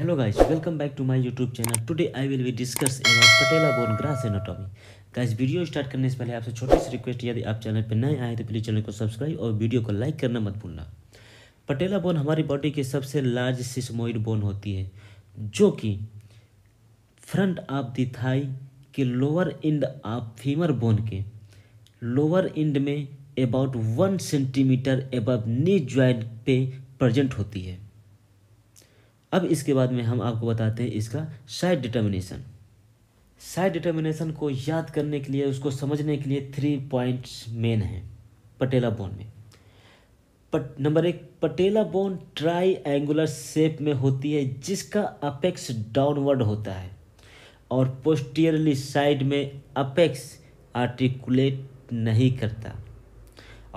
Hello guys welcome back to my YouTube channel today I will be discuss about patella bone gross anatomy guys video start करने से पहले आपसे छोटी सी request यदि आप channel पर नए आए तो प्लीज़ चैनल को सब्सक्राइब और वीडियो को लाइक करना मत भूलना पटेला बोन हमारी बॉडी की सबसे लार्ज सिस्मोइड बोन होती है जो कि फ्रंट ऑफ द थाई के lower end of femur bone के लोअर इंड में about one centimetre above knee joint पे प्रजेंट होती है अब इसके बाद में हम आपको बताते हैं इसका साइड डिटर्मिनेशन साइड डिटर्मिनेशन को याद करने के लिए उसको समझने के लिए थ्री पॉइंट्स मेन हैं पटेला बोन में पट नंबर एक patella bone triangular shape में होती है जिसका अपेक्स डाउनवर्ड होता है और पोस्टियरली साइड में अपेक्स आर्टिकुलेट नहीं करता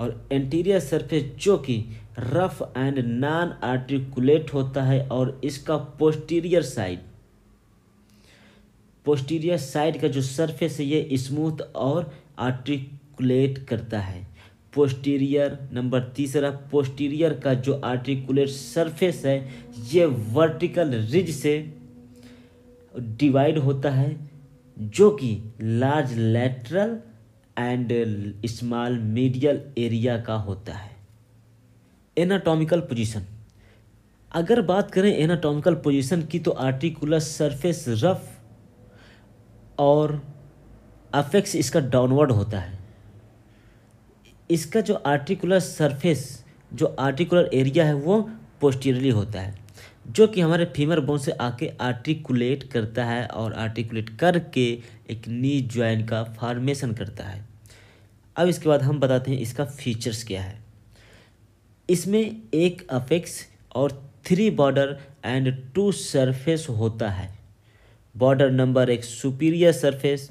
और एंटीरियर सरफेस जो कि रफ एंड नॉन आर्टिकुलेट होता है और इसका पोस्टीरियर साइड पोस्टीरियर साइड का जो सरफेस है ये स्मूथ और आर्टिकुलेट करता है पोस्टीरियर नंबर तीसरा पोस्टीरियर का जो आर्टिकुलेट सरफेस है ये वर्टिकल रिज से डिवाइड होता है जो कि large lateral and small medial area का होता है एनाटॉमिकल पोजीशन अगर बात करें एनाटॉमिकल पोजीशन की तो आर्टिकुलर सरफेस रफ और अफेक्स इसका डाउनवर्ड होता है इसका जो आर्टिकुलर सरफेस जो आर्टिकुलर एरिया है वो पोस्टीरियरली होता है जो कि हमारे फीमर बोन से आके आर्टिकुलेट करता है और आर्टिकुलेट करके एक नी ज्वाइन का फॉर्मेशन करता है अब इसके बाद हम बताते हैं इसका फीचर्स क्या है इसमें एक अपेक्स और three border and two surface होता है बॉर्डर नंबर एक superior surface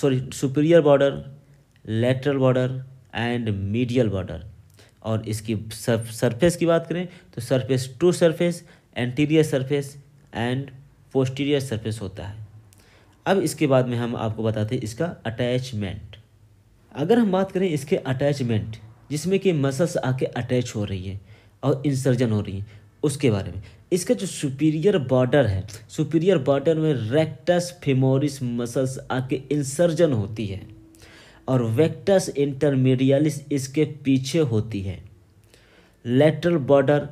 sorry superior border lateral border and medial border और इसकी सरफेस की बात करें तो surface two surface anterior surface and posterior surface होता है अब इसके बाद में हम आपको बताते हैं इसका अटैचमेंट अगर हम बात करें इसके अटैचमेंट जिसमें कि मसल्स आके अटैच हो रही है और इंसर्जन हो रही है उसके बारे में इसका जो सुपीरियर बॉर्डर है सुपीरियर बॉर्डर में रेक्टस फेमोरिस मसल्स आके इंसर्जन होती है और वेक्टस इंटरमीडियलिस इसके पीछे होती है लेटरल बॉर्डर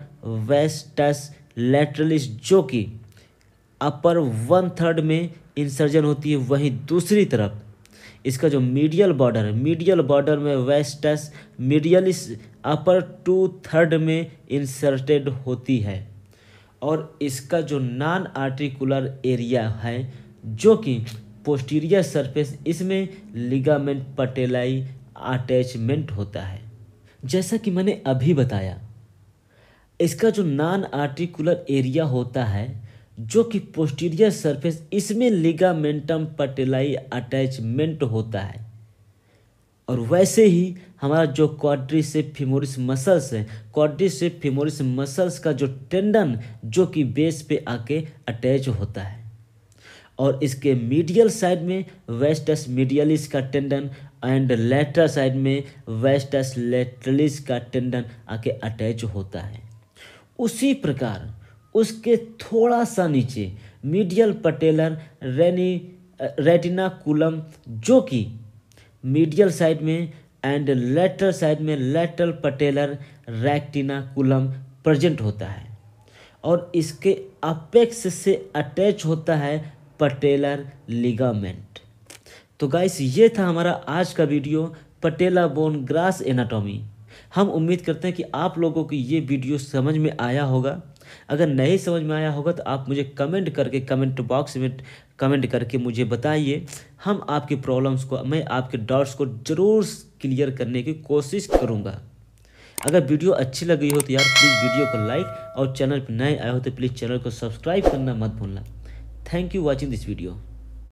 वेस्टस लेटरलिस जो कि अपर वन थर्ड में इंसर्जन होती है वहीं दूसरी तरफ इसका जो मीडियल बॉर्डर है मीडियल बॉर्डर में vastus medialis upper two third में इंसर्टेड होती है और इसका जो नॉन आर्टिकुलर एरिया है जो कि पोस्टीरियर सरफेस इसमें लिगामेंट पटेलाई अटैचमेंट होता है जैसा कि मैंने अभी बताया इसका जो नॉन आर्टिकुलर एरिया होता है जो कि पोस्टीरियर सरफेस इसमें लिगामेंटम पटेलाई अटैचमेंट होता है और वैसे ही हमारा जो से फिमोरिस मसल्स है क्वाड्री से फिमोरिस मसल्स का जो टेंडन जो कि बेस पे आके अटैच होता है और इसके मीडियल साइड में वेस्टस मीडियलिस का टेंडन एंड लेटर साइड में वेस्टस लेटरलिस का टेंडन आके अटैच होता है उसी प्रकार उसके थोड़ा सा नीचे मीडियल पटेलर रेनी कुलम जो कि मीडियल साइड में एंड लेटर साइड में लेटर पटेलर कुलम प्रेजेंट होता है और इसके अपेक्स से अटैच होता है पटेलर लिगामेंट तो गाइस ये था हमारा आज का video patella bone gross anatomy हम उम्मीद करते हैं कि आप लोगों को ये वीडियो समझ में आया होगा अगर नहीं समझ में आया होगा तो आप मुझे कमेंट करके कमेंट बॉक्स में कमेंट करके मुझे बताइए हम आपके प्रॉब्लम्स को मैं आपके डाउट्स को ज़रूर क्लियर करने की कोशिश करूँगा अगर वीडियो अच्छी लगी हो तो यार प्लीज़ वीडियो को लाइक और चैनल पर नए आए हो तो प्लीज़ चैनल को सब्सक्राइब करना मत भूलना Thank you watching this video.